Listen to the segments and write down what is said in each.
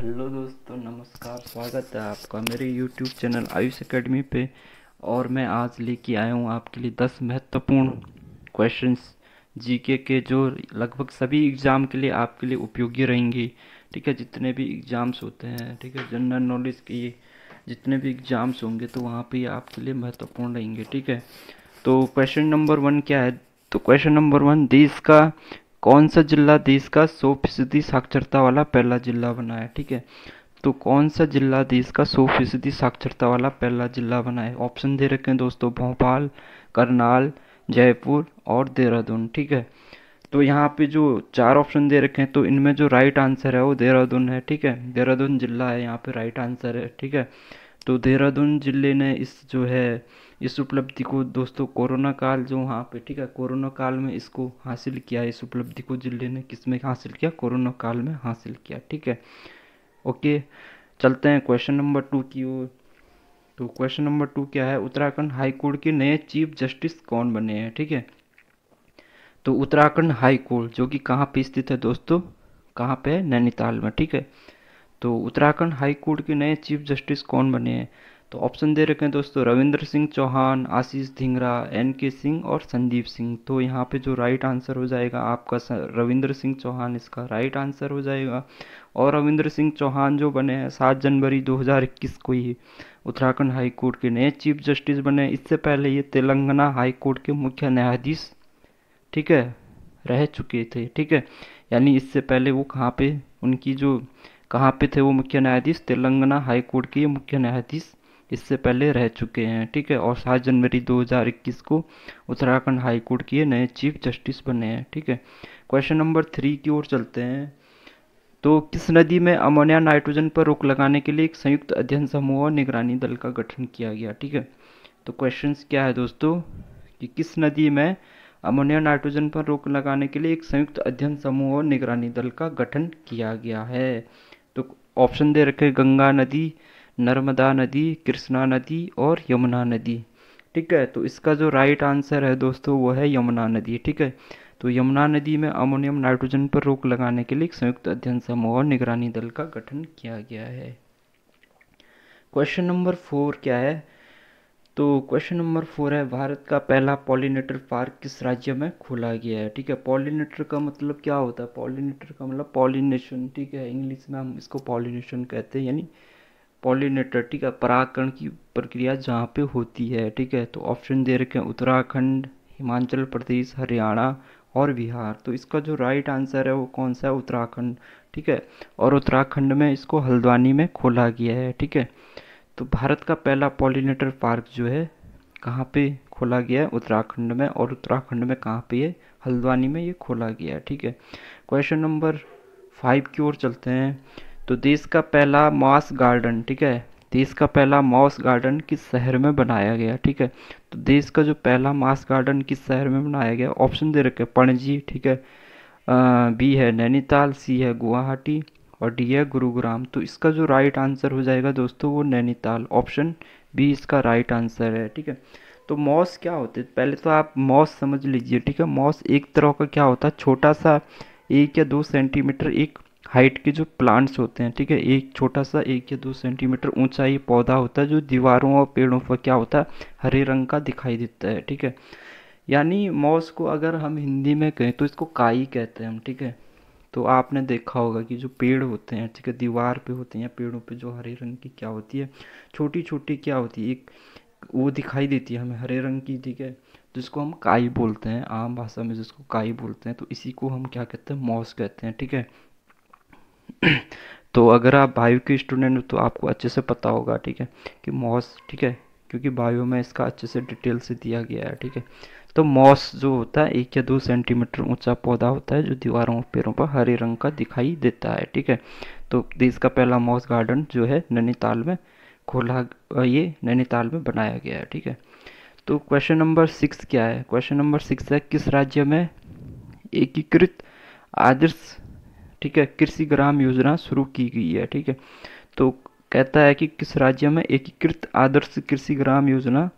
hello दोस्तों नमस्कार स्वागत है आपका मेरे यूट्यूब चैनल आयुष एकेडमी पे और मैं आज लेके आया हूँ आपके लिए दस महत्वपूर्ण क्वेश्चंस जीके के जो लगभग सभी एग्ज़ाम के लिए आपके लिए उपयोगी रहेंगे ठीक है जितने भी एग्ज़ाम्स होते हैं ठीक है जनरल नॉलेज के जितने भी एग्ज़ाम्स होंगे तो वहाँ पर आपके लिए महत्वपूर्ण रहेंगे ठीक है तो क्वेश्चन नंबर वन क्या है तो क्वेश्चन नंबर वन देश का कौन सा जिला देश का सौ फीसदी साक्षरता वाला पहला जिला बना है ठीक है तो कौन सा जिला देश का सौ फीसदी साक्षरता वाला पहला जिला बना है ऑप्शन दे रखे हैं दोस्तों भोपाल करनाल जयपुर और देहरादून ठीक है तो यहाँ पे जो चार ऑप्शन दे रखे हैं तो इनमें जो राइट आंसर है वो देहरादून है ठीक है देहरादून जिला है यहाँ पे राइट आंसर है ठीक है तो देहरादून जिले ने इस जो है इस उपलब्धि को दोस्तों कोरोना काल जो वहाँ पे ठीक है कोरोना काल में इसको हासिल किया इस उपलब्धि को जिले ने किस में हासिल किया कोरोना काल में हासिल किया ठीक है ओके चलते हैं क्वेश्चन नंबर टू की ओर तो क्वेश्चन नंबर टू क्या है उत्तराखंड हाईकोर्ट के नए चीफ जस्टिस कौन बने हैं ठीक है तो उत्तराखंड हाईकोर्ट जो कि कहाँ पे स्थित है दोस्तों कहाँ पे है नैनीताल में ठीक है तो उत्तराखंड हाईकोर्ट के नए चीफ जस्टिस कौन बने हैं तो ऑप्शन दे रखे हैं दोस्तों रविंद्र सिंह चौहान आशीष धिंगरा एन के सिंह और संदीप सिंह तो यहाँ पे जो राइट आंसर हो जाएगा आपका रविंद्र सिंह चौहान इसका राइट आंसर हो जाएगा और रविंद्र सिंह चौहान जो बने हैं सात जनवरी 2021 को ही उत्तराखंड हाई कोर्ट के नए चीफ जस्टिस बने इससे पहले ये तेलंगाना हाई कोर्ट के मुख्य न्यायाधीश ठीक है रह चुके थे ठीक है यानी इससे पहले वो कहाँ पे उनकी जो कहाँ पे थे वो मुख्य न्यायाधीश तेलंगाना हाई कोर्ट के मुख्य न्यायाधीश इससे पहले रह चुके हैं ठीक है और सात जनवरी 2021 को उत्तराखंड हाई कोर्ट के नए चीफ जस्टिस बने हैं ठीक है क्वेश्चन नंबर थ्री की ओर चलते हैं तो किस नदी में अमोनिया नाइट्रोजन पर रोक लगाने के लिए एक संयुक्त अध्ययन समूह और निगरानी दल का गठन किया गया ठीक है तो क्वेश्चन क्या है दोस्तों कि किस नदी में अमोनिया नाइट्रोजन पर रोक लगाने के लिए एक संयुक्त अध्ययन समूह और निगरानी दल का गठन किया गया है तो ऑप्शन दे रखे गंगा नदी नर्मदा नदी कृष्णा नदी और यमुना नदी ठीक है तो इसका जो राइट आंसर है दोस्तों वो है यमुना नदी ठीक है तो यमुना नदी में अमोनियम नाइट्रोजन पर रोक लगाने के लिए संयुक्त अध्ययन समूह और निगरानी दल का गठन किया गया है क्वेश्चन नंबर फोर क्या है तो क्वेश्चन नंबर फोर है भारत का पहला पॉलिनेटर पार्क किस राज्य में खोला गया है ठीक है पॉलिनेटर का मतलब क्या होता है पॉलिनेटर का मतलब पॉलिनेशन ठीक है इंग्लिश में हम इसको पॉलिनेशन कहते हैं यानी पॉलिनेटर्टी का परागकण की प्रक्रिया जहाँ पे होती है ठीक है तो ऑप्शन दे रखे हैं उत्तराखंड हिमाचल प्रदेश हरियाणा और बिहार तो इसका जो राइट आंसर है वो कौन सा है उत्तराखंड ठीक है और उत्तराखंड में इसको हल्द्वानी में खोला गया है ठीक है तो भारत का पहला पॉलिनेटर पार्क जो है कहाँ पे खोला गया है उत्तराखंड में और उत्तराखंड में कहाँ पे है हल्द्वानी में ये खोला गया है ठीक है क्वेश्चन नंबर फाइव की ओर चलते हैं तो देश का पहला मॉस गार्डन ठीक है देश का पहला मॉस गार्डन किस शहर में बनाया गया ठीक है तो देश का जो पहला मॉस गार्डन किस शहर में बनाया गया ऑप्शन दे रखे पणजी ठीक है बी है नैनीताल सी है गुवाहाटी और डी है गुरुग्राम तो इसका जो राइट आंसर हो जाएगा दोस्तों वो नैनीताल ऑप्शन बी इसका राइट आंसर है ठीक है तो मॉस क्या होते पहले तो आप मॉस समझ लीजिए ठीक है मॉस एक तरह का क्या होता है छोटा सा एक या दो सेंटीमीटर एक हाइट के जो प्लांट्स होते हैं ठीक है एक छोटा सा एक या दो सेंटीमीटर ऊंचा पौधा होता है जो दीवारों और पेड़ों पर क्या होता है हरे रंग का दिखाई देता है ठीक है यानी मॉस को अगर हम हिंदी में कहें तो इसको काई कहते हैं हम ठीक है तो आपने देखा होगा कि जो पेड़ होते हैं ठीक है दीवार पे होते हैं या पेड़ों पे जो हरे रंग की क्या होती है छोटी छोटी क्या होती है एक वो दिखाई देती है हमें हरे रंग की ठीक है जिसको हम काई बोलते हैं आम भाषा में जिसको काई बोलते हैं तो इसी को हम क्या कहते हैं मॉस कहते हैं ठीक है तो अगर आप बायो के स्टूडेंट हो तो आपको अच्छे से पता होगा ठीक है कि मॉस ठीक है क्योंकि बायो में इसका अच्छे से डिटेल से दिया गया है ठीक है तो मॉस जो होता है एक या दो सेंटीमीटर ऊंचा पौधा होता है जो दीवारों और पेड़ों पर हरे रंग का दिखाई देता है ठीक है तो देश का पहला मॉस गार्डन जो है नैनीताल में खोला ये नैनीताल में बनाया गया है ठीक है तो क्वेश्चन नंबर सिक्स क्या है क्वेश्चन नंबर सिक्स है किस राज्य में एकीकृत आदर्श ठीक है कृषि ग्राम योजना शुरू की गई है ठीक है तो कहता है कि किस राज्य में एकीकृत आदर्श कृषि ग्राम योजना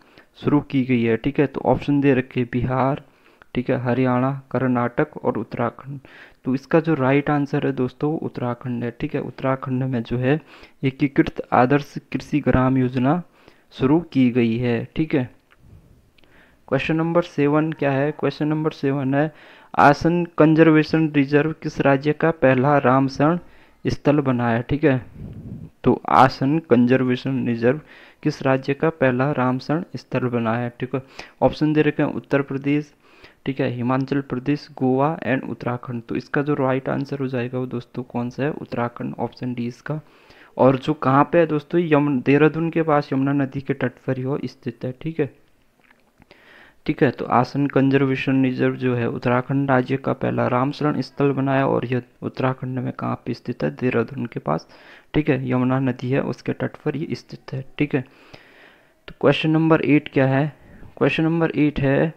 शुरू की गई है ठीक है तो ऑप्शन दे रखे बिहार ठीक है हरियाणा कर्नाटक और उत्तराखंड तो इसका जो राइट आंसर है दोस्तों उत्तराखंड है ठीक है उत्तराखंड में जो है एकीकृत आदर्श कृषि ग्राम योजना शुरू की गई है ठीक है क्वेश्चन नंबर सेवन क्या है क्वेश्चन नंबर सेवन है आसन कंजर्वेशन रिजर्व किस राज्य का पहला रामशरण स्थल बना है ठीक है तो आसन कंजर्वेशन रिजर्व किस राज्य का पहला रामशरण स्थल बना है ठीक है ऑप्शन दे रखे हैं उत्तर प्रदेश ठीक है हिमाचल प्रदेश गोवा एंड उत्तराखंड तो इसका जो राइट आंसर हो जाएगा वो दोस्तों कौन सा है उत्तराखंड ऑप्शन डी इसका और जो कहाँ पे है दोस्तों यमुना देहरादून के पास यमुना नदी के तट पर ही हो स्थित है ठीक है ठीक है तो आसन कंजर्वेशन रिजर्व जो है उत्तराखंड राज्य का पहला रामशरण स्थल बनाया और यह उत्तराखंड में कहाँ पर स्थित है देहरादून के पास ठीक है यमुना नदी है उसके तट पर ये स्थित है ठीक है तो क्वेश्चन नंबर एट क्या है क्वेश्चन नंबर एट है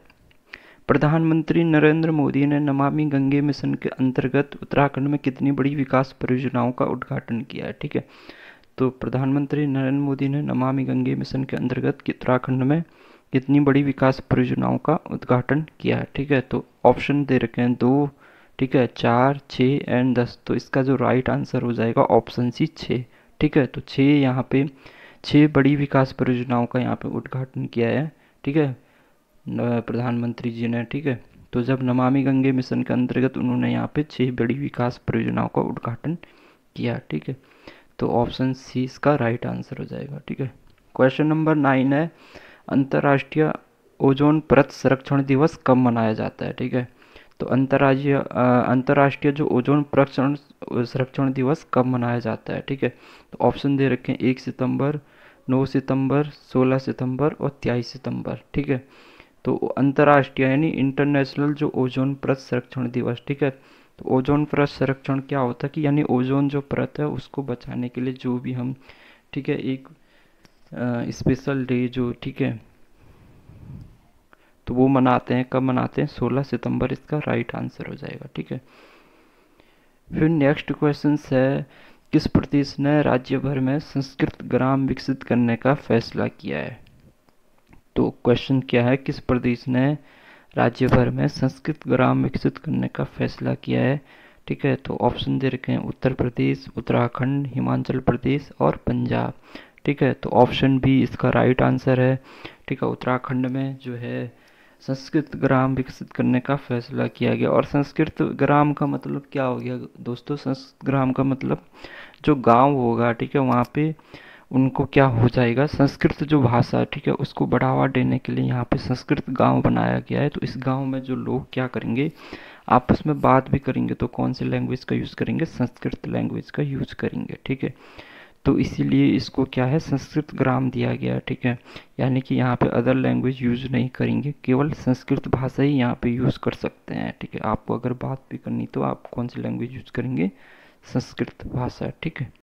प्रधानमंत्री नरेंद्र मोदी ने नमामि गंगे मिशन के अंतर्गत उत्तराखंड में कितनी बड़ी विकास परियोजनाओं का उद्घाटन किया है ठीक है तो प्रधानमंत्री नरेंद्र मोदी ने नमामि गंगे मिशन के अंतर्गत उत्तराखंड में कितनी बड़ी विकास परियोजनाओं का उद्घाटन किया है ठीक है तो ऑप्शन दे रखे हैं दो ठीक है चार छः एंड दस तो इसका जो राइट आंसर हो जाएगा ऑप्शन सी छः ठीक है तो छः यहाँ पे छः बड़ी विकास परियोजनाओं का यहाँ पे उद्घाटन किया है ठीक है प्रधानमंत्री जी ने ठीक है तो जब नमामि गंगे मिशन के अंतर्गत उन्होंने यहाँ पे छः बड़ी विकास परियोजनाओं का उद्घाटन किया ठीक है तो ऑप्शन सी इसका राइट आंसर हो जाएगा ठीक है क्वेश्चन नंबर नाइन है अंतर्राष्ट्रीय ओजोन परत संरक्षण दिवस कब मनाया जाता है ठीक है तो अंतर्राज्य अंतर्राष्ट्रीय जो ओजोन प्रक्षण संरक्षण दिवस कब मनाया जाता है ठीक है तो ऑप्शन दे रखें एक सितंबर नौ सितंबर सोलह सितंबर और तेईस सितंबर ठीक है तो अंतर्राष्ट्रीय यानी इंटरनेशनल जो ओजोन परत संरक्षण दिवस ठीक है तो ओजोन परत संरक्षण क्या होता है कि यानी ओजोन जो परत है उसको बचाने के लिए जो भी हम ठीक है एक स्पेशल डे जो ठीक है तो वो मनाते हैं कब मनाते हैं 16 सितंबर इसका राइट आंसर हो जाएगा ठीक है फिर नेक्स्ट क्वेश्चन है किस प्रदेश ने राज्य भर में संस्कृत ग्राम विकसित करने का फैसला किया है तो क्वेश्चन क्या है किस प्रदेश ने राज्य भर में संस्कृत ग्राम विकसित करने का फैसला किया है ठीक है तो ऑप्शन दे रखे हैं उत्तर प्रदेश उत्तराखंड हिमाचल प्रदेश और पंजाब ठीक है तो ऑप्शन बी इसका राइट आंसर है ठीक है उत्तराखंड में जो है संस्कृत ग्राम विकसित करने का फैसला किया गया और संस्कृत ग्राम का मतलब क्या हो गया दोस्तों संस्कृत ग्राम का मतलब जो गांव होगा ठीक है वहाँ पे उनको क्या हो जाएगा संस्कृत जो भाषा है ठीक है उसको बढ़ावा देने के लिए यहाँ पे संस्कृत गांव बनाया गया है तो इस गांव में जो लोग क्या करेंगे आपस में बात भी करेंगे तो कौन सी लैंग्वेज का यूज़ करेंगे संस्कृत लैंग्वेज का यूज़ करेंगे ठीक है तो इसीलिए इसको क्या है संस्कृत ग्राम दिया गया ठीक है यानी कि यहाँ पे अदर लैंग्वेज यूज़ नहीं करेंगे केवल संस्कृत भाषा ही यहाँ पे यूज़ कर सकते हैं ठीक है आपको अगर बात भी करनी तो आप कौन सी लैंग्वेज यूज़ करेंगे संस्कृत भाषा ठीक है